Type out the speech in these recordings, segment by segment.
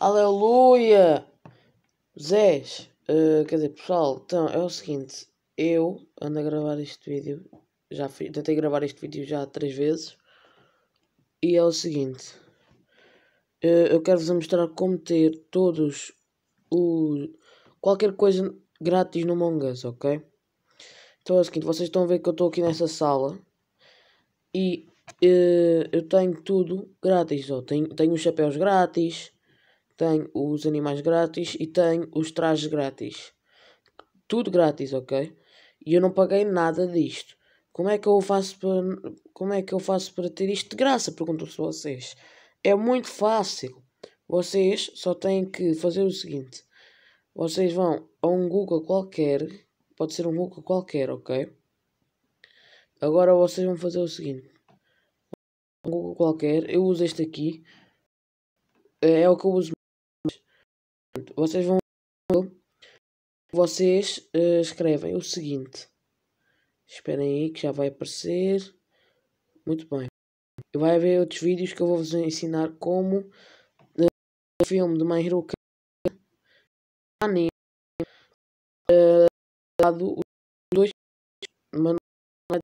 Aleluia! Zés, uh, quer dizer, pessoal, então é o seguinte: eu ando a gravar este vídeo, já fui, tentei gravar este vídeo já três vezes, e é o seguinte: uh, eu quero-vos mostrar como ter todos o. qualquer coisa grátis no Mongas, ok? Então é o seguinte: vocês estão a ver que eu estou aqui nessa sala e uh, eu tenho tudo grátis, ó. Tenho, tenho os chapéus grátis tem os animais grátis e tem os trajes grátis. Tudo grátis, ok? E eu não paguei nada disto. Como é que eu faço para, como é que eu faço para ter isto de graça? Pergunto-se vocês. É muito fácil. Vocês só têm que fazer o seguinte: vocês vão a um Google qualquer, pode ser um Google qualquer, ok? Agora vocês vão fazer o seguinte: um Google qualquer, eu uso este aqui, é, é o que eu uso vocês vão. Vocês uh, escrevem o seguinte. Esperem aí que já vai aparecer. Muito bem. Vai haver outros vídeos que eu vou vos ensinar como uh, eh, o filme de My Hero uh, dado os dois mas é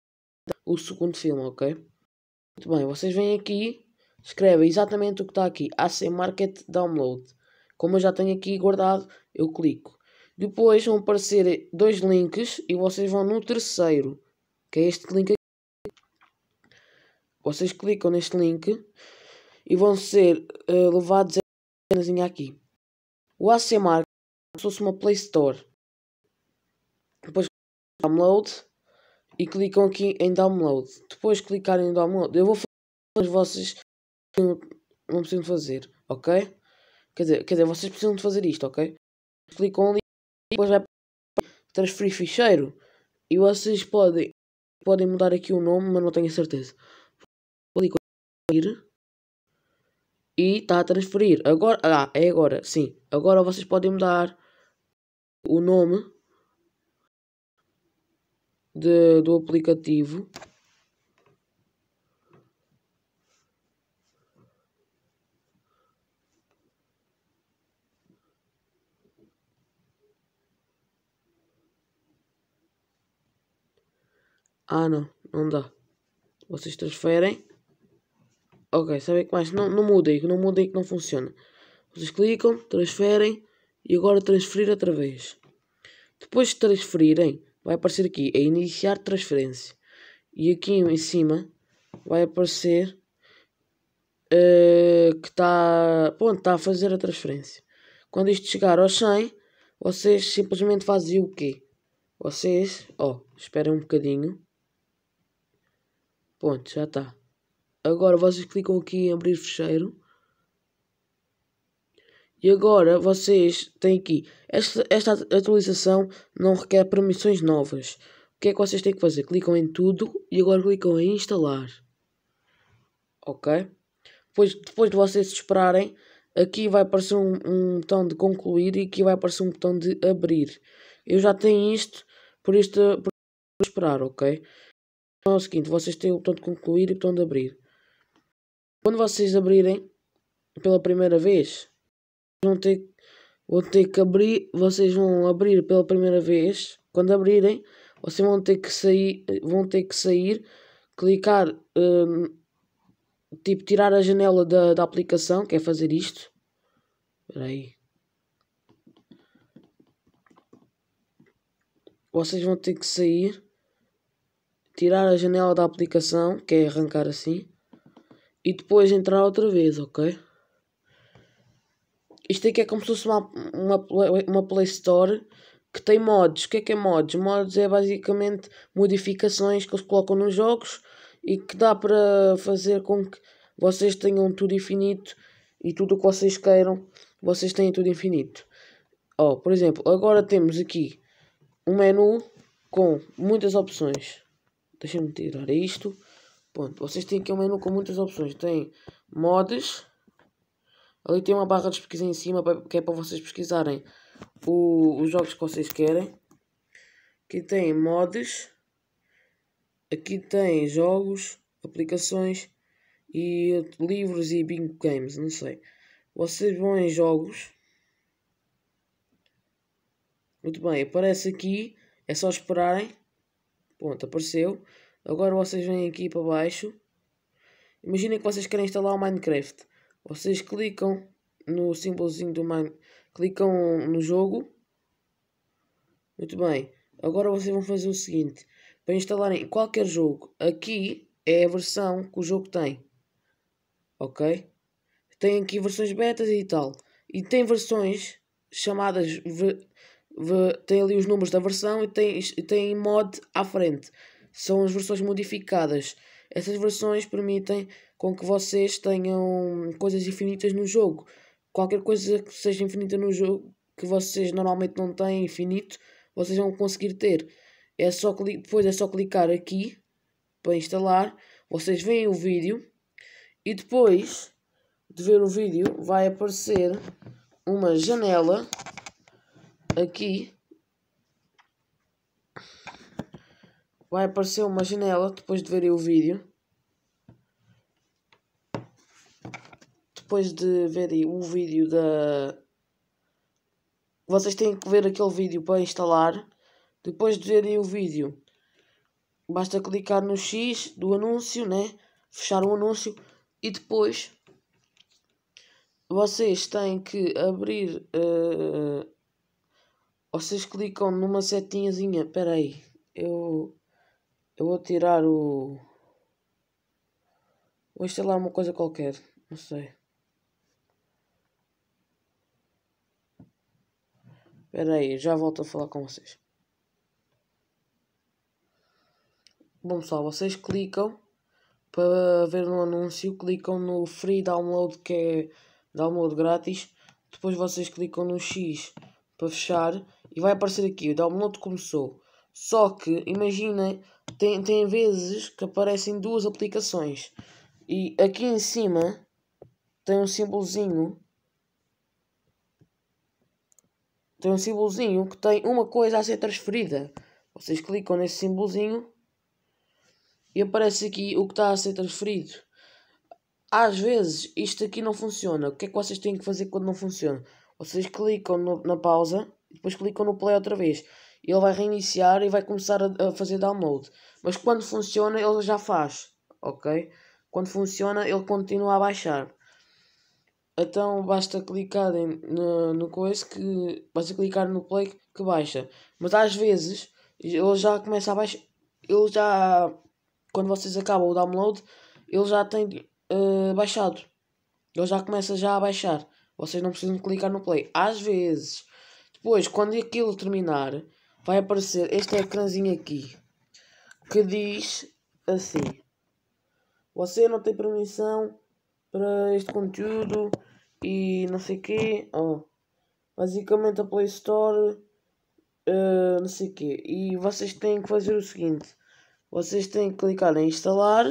o segundo filme, ok? Muito bem, vocês vêm aqui, escrevem exatamente o que está aqui, AC Market Download. Como eu já tenho aqui guardado, eu clico. Depois vão aparecer dois links e vocês vão no terceiro, que é este link aqui. Vocês clicam neste link e vão ser uh, levados a cenazinha aqui. O AC como se fosse uma Play Store. Depois download e clicam aqui em download. Depois clicarem em download. Eu vou fazer mas vocês não, não precisam fazer, ok? Quer dizer, quer dizer, vocês precisam de fazer isto, ok? Clicam ali e depois vai para transferir ficheiro. E vocês podem, podem mudar aqui o nome, mas não tenho certeza. Clicam ir e está a transferir. Agora, ah, é agora, sim. Agora vocês podem mudar o nome de, do aplicativo. Ah, não. Não dá. Vocês transferem. Ok, sabem que mais? Não, não mudem. Não mudem que não funciona. Vocês clicam, transferem. E agora transferir outra vez. Depois de transferirem, vai aparecer aqui. É iniciar transferência. E aqui em cima vai aparecer uh, que está tá a fazer a transferência. Quando isto chegar ao 100, vocês simplesmente fazem o quê? Vocês, ó, oh, esperem um bocadinho Pronto, já está. Agora vocês clicam aqui em abrir fecheiro. E agora vocês têm aqui. Esta, esta atualização não requer permissões novas. O que é que vocês têm que fazer? Clicam em tudo e agora clicam em instalar. Ok? Depois, depois de vocês esperarem, aqui vai aparecer um, um botão de concluir e aqui vai aparecer um botão de abrir. Eu já tenho isto, por isto por esperar, ok? Então é o seguinte, vocês têm o botão de concluir e o botão de abrir. Quando vocês abrirem pela primeira vez, vão ter, vão ter que abrir, vocês vão abrir pela primeira vez. Quando abrirem, vocês vão ter que sair, vão ter que sair, clicar, hum, tipo tirar a janela da, da aplicação, que é fazer isto. Espera aí. Vocês vão ter que sair tirar a janela da aplicação, que é arrancar assim, e depois entrar outra vez, ok? Isto aqui é como se fosse uma, uma, uma Play Store que tem mods. O que é que é mods? Mods é basicamente modificações que eles colocam nos jogos e que dá para fazer com que vocês tenham tudo infinito e tudo o que vocês queiram, vocês têm tudo infinito. Oh, por exemplo, agora temos aqui um menu com muitas opções deixem me tirar isto. Ponto. Vocês têm aqui um menu com muitas opções. Tem mods. Ali tem uma barra de pesquisa em cima que é para vocês pesquisarem o, os jogos que vocês querem. Aqui tem mods. Aqui tem jogos, aplicações e livros e bingo games, não sei. Vocês vão em jogos. Muito bem, aparece aqui. É só esperarem. Pronto, apareceu. Agora vocês vêm aqui para baixo. Imaginem que vocês querem instalar o Minecraft. Vocês clicam no símbolozinho do Minecraft. Clicam no jogo. Muito bem. Agora vocês vão fazer o seguinte. Para instalarem qualquer jogo. Aqui é a versão que o jogo tem. Ok? Tem aqui versões betas e tal. E tem versões chamadas... Ver tem ali os números da versão e tem, tem mod à frente. São as versões modificadas. Essas versões permitem com que vocês tenham coisas infinitas no jogo. Qualquer coisa que seja infinita no jogo, que vocês normalmente não têm infinito, vocês vão conseguir ter. É só depois é só clicar aqui para instalar. Vocês veem o vídeo e depois de ver o vídeo vai aparecer uma janela aqui vai aparecer uma janela depois de verem o vídeo. Depois de verem o vídeo da. Vocês têm que ver aquele vídeo para instalar. Depois de verem o vídeo, basta clicar no X do anúncio, né? Fechar o anúncio e depois vocês têm que abrir uh, vocês clicam numa setinhazinha. Espera aí. Eu, eu vou tirar o... Vou instalar uma coisa qualquer. Não sei. Espera aí. Já volto a falar com vocês. Bom pessoal, vocês clicam para ver no anúncio, clicam no free download que é download grátis, depois vocês clicam no X para fechar e vai aparecer aqui, o download começou. Só que, imaginem, tem, tem vezes que aparecem duas aplicações. E aqui em cima tem um símbolozinho. Tem um símbolozinho que tem uma coisa a ser transferida. Vocês clicam nesse símbolozinho e aparece aqui o que está a ser transferido. Às vezes isto aqui não funciona. O que é que vocês têm que fazer quando não funciona? Vocês clicam no, na pausa depois clicam no play outra vez. Ele vai reiniciar e vai começar a, a fazer download. Mas quando funciona, ele já faz. Ok? Quando funciona, ele continua a baixar. Então basta clicar no, no coisa que. Basta clicar no play que baixa. Mas às vezes ele já começa a baixar. Ele já. Quando vocês acabam o download, ele já tem uh, baixado. Ele já começa já a baixar. Vocês não precisam clicar no play. Às vezes. Depois, quando aquilo terminar, vai aparecer este ecrãzinho aqui que diz assim: Você não tem permissão para este conteúdo e não sei o que Oh, basicamente a Play Store, uh, não sei o que E vocês têm que fazer o seguinte: vocês têm que clicar em instalar.